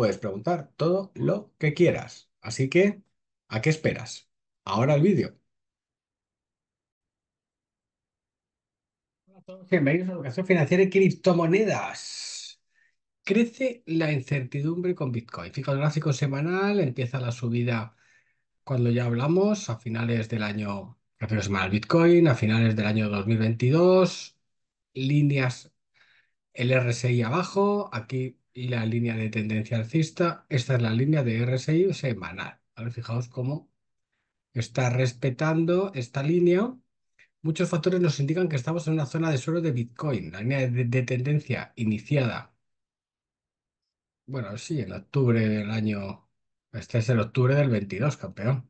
puedes preguntar todo lo que quieras. Así que, ¿a qué esperas? Ahora el vídeo. Hola a todos, bienvenidos a Educación Financiera y Criptomonedas. Crece la incertidumbre con Bitcoin. Fijaos, el gráfico semanal, empieza la subida cuando ya hablamos, a finales del año, la semanal Bitcoin, a finales del año 2022, líneas el RSI abajo, aquí y la línea de tendencia alcista, esta es la línea de RSI semanal. A ver, fijaos cómo está respetando esta línea. Muchos factores nos indican que estamos en una zona de suelo de Bitcoin. La línea de, tendencia iniciada, bueno, sí, en octubre del año, este es el octubre del 22, campeón.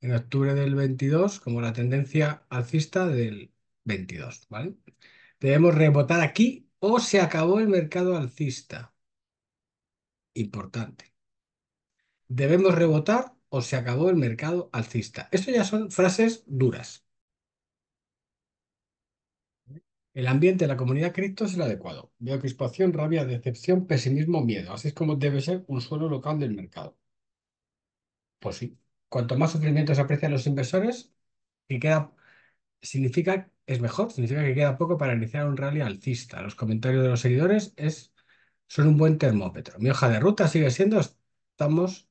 En octubre del 22, como la tendencia alcista del 22, ¿vale? Debemos rebotar aquí o se acabó el mercado alcista importante. Debemos rebotar o se acabó el mercado alcista. Esto ya son frases duras. El ambiente de la comunidad cripto es el adecuado. Veo crispación, rabia, decepción, pesimismo, miedo. Así es como debe ser un suelo local del mercado. Pues sí. Cuanto más sufrimiento se aprecia aprecian los inversores, y queda, significa, es mejor, significa que queda poco para iniciar un rally alcista. Los comentarios de los seguidores es son un buen termómetro. Mi hoja de ruta sigue siendo, estamos,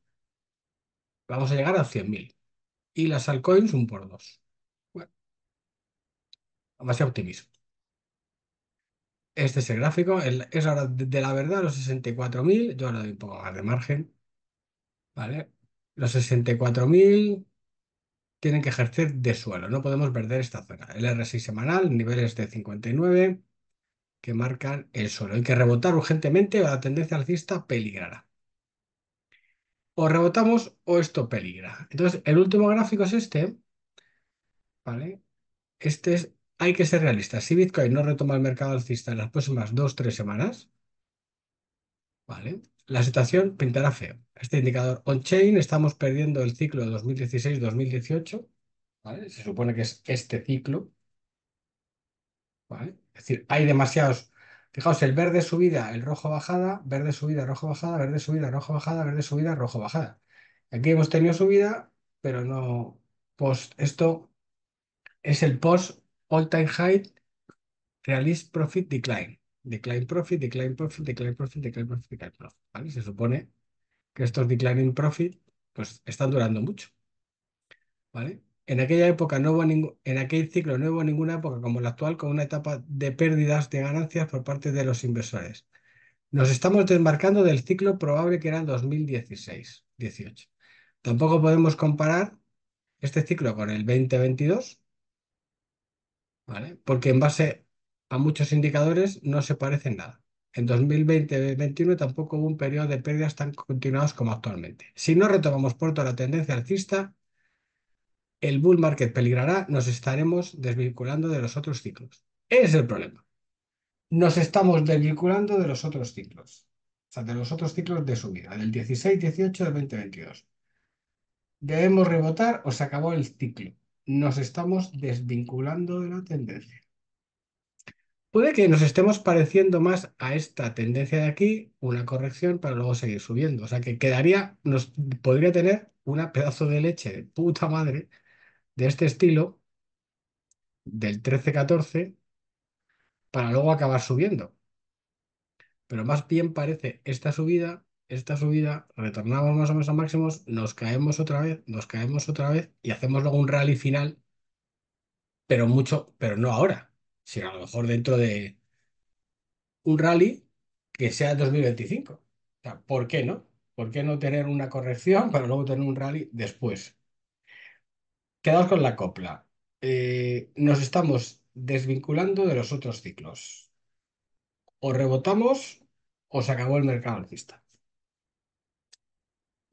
vamos a llegar a 100.000. Y las altcoins un por dos. Bueno, demasiado optimismo. Este es el gráfico, es ahora de la verdad los 64.000, yo ahora doy un poco más de margen, ¿vale? Los 64.000 tienen que ejercer de suelo, no podemos perder esta zona. El r semanal, niveles de 59, que marcan el suelo. Hay que rebotar urgentemente o la tendencia alcista peligrará. O rebotamos o esto peligra. Entonces, el último gráfico es este. ¿Vale? Este es, hay que ser realistas. Si Bitcoin no retoma el mercado alcista en las próximas 2 tres semanas, ¿vale? La situación pintará feo. Este indicador on-chain, estamos perdiendo el ciclo de 2016-2018, ¿vale? Se supone que es este ciclo, ¿vale? Es decir, hay demasiados. Fijaos, el verde subida, el rojo bajada, verde subida, rojo bajada, verde subida, rojo bajada, verde subida, rojo bajada. Aquí hemos tenido subida, pero no post. Esto es el post all time high realist profit decline. Decline profit, decline profit, decline profit, decline profit, decline profit. Se supone que estos declining profit pues están durando mucho. ¿Vale? En aquella época no hubo ningún, en aquel ciclo no hubo ninguna época como la actual con una etapa de pérdidas de ganancias por parte de los inversores. Nos estamos desmarcando del ciclo probable que era 2016-18. Tampoco podemos comparar este ciclo con el 2022, ¿vale? porque en base a muchos indicadores no se parecen nada. En 2020-2021 tampoco hubo un periodo de pérdidas tan continuados como actualmente. Si no retomamos toda la tendencia alcista, el bull market peligrará, nos estaremos desvinculando de los otros ciclos. Ese es el problema. Nos estamos desvinculando de los otros ciclos. O sea, de los otros ciclos de subida, del 16, 18, del 2022. Debemos rebotar o se acabó el ciclo. Nos estamos desvinculando de la tendencia. Puede que nos estemos pareciendo más a esta tendencia de aquí, una corrección para luego seguir subiendo. O sea que quedaría, nos podría tener un pedazo de leche de puta madre de este estilo del 13-14 para luego acabar subiendo. Pero más bien parece esta subida, esta subida, retornamos más o menos a máximos, nos caemos otra vez, nos caemos otra vez y hacemos luego un rally final, pero mucho, pero no ahora, sino a lo mejor dentro de un rally que sea 2025. ¿por qué no? ¿Por qué no tener una corrección para luego tener un rally después? Quedaos con la copla. Eh, nos estamos desvinculando de los otros ciclos. O rebotamos o se acabó el mercado alcista.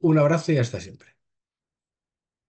Un abrazo y hasta siempre.